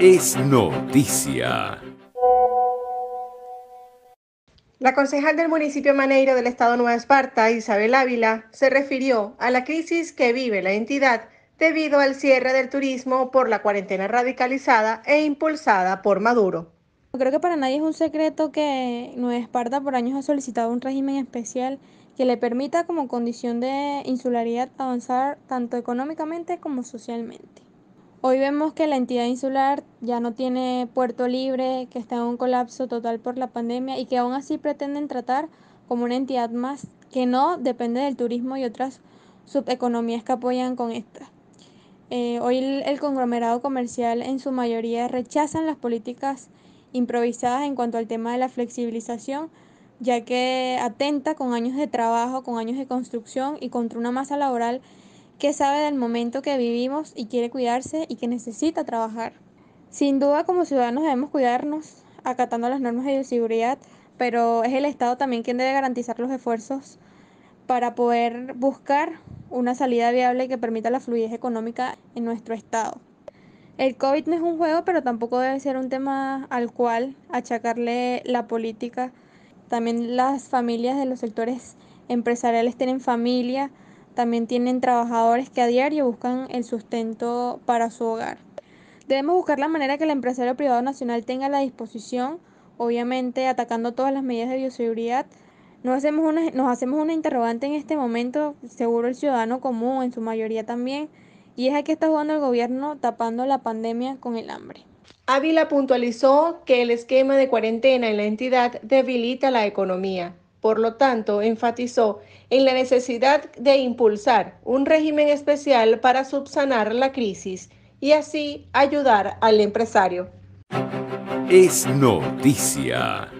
es noticia. La concejal del municipio Maneiro del estado Nueva Esparta, Isabel Ávila, se refirió a la crisis que vive la entidad debido al cierre del turismo por la cuarentena radicalizada e impulsada por Maduro. Creo que para nadie es un secreto que Nueva Esparta por años ha solicitado un régimen especial que le permita como condición de insularidad avanzar tanto económicamente como socialmente. Hoy vemos que la entidad insular ya no tiene puerto libre, que está en un colapso total por la pandemia y que aún así pretenden tratar como una entidad más que no depende del turismo y otras subeconomías que apoyan con esta. Eh, hoy el, conglomerado comercial en su mayoría rechazan las políticas improvisadas en cuanto al tema de la flexibilización, ya que atenta con años de trabajo, con años de construcción y contra una masa laboral que sabe del momento que vivimos y quiere cuidarse y que necesita trabajar. Sin duda como ciudadanos debemos cuidarnos acatando las normas de bioseguridad, pero es el Estado también quien debe garantizar los esfuerzos para poder buscar una salida viable que permita la fluidez económica en nuestro Estado. El COVID no es un juego, pero tampoco debe ser un tema al cual achacarle la política. También las familias de los sectores empresariales tienen familia, también tienen trabajadores que a diario buscan el sustento para su hogar. Debemos buscar la manera que el empresario privado nacional tenga la disposición, obviamente atacando todas las medidas de bioseguridad. Nos hacemos, una, nos hacemos una interrogante en este momento, seguro el ciudadano común en su mayoría también, y es a qué está jugando el gobierno tapando la pandemia con el hambre. Ávila puntualizó que el esquema de cuarentena en la entidad debilita la economía. Por lo tanto, enfatizó en la necesidad de impulsar un régimen especial para subsanar la crisis y así ayudar al empresario. Es noticia.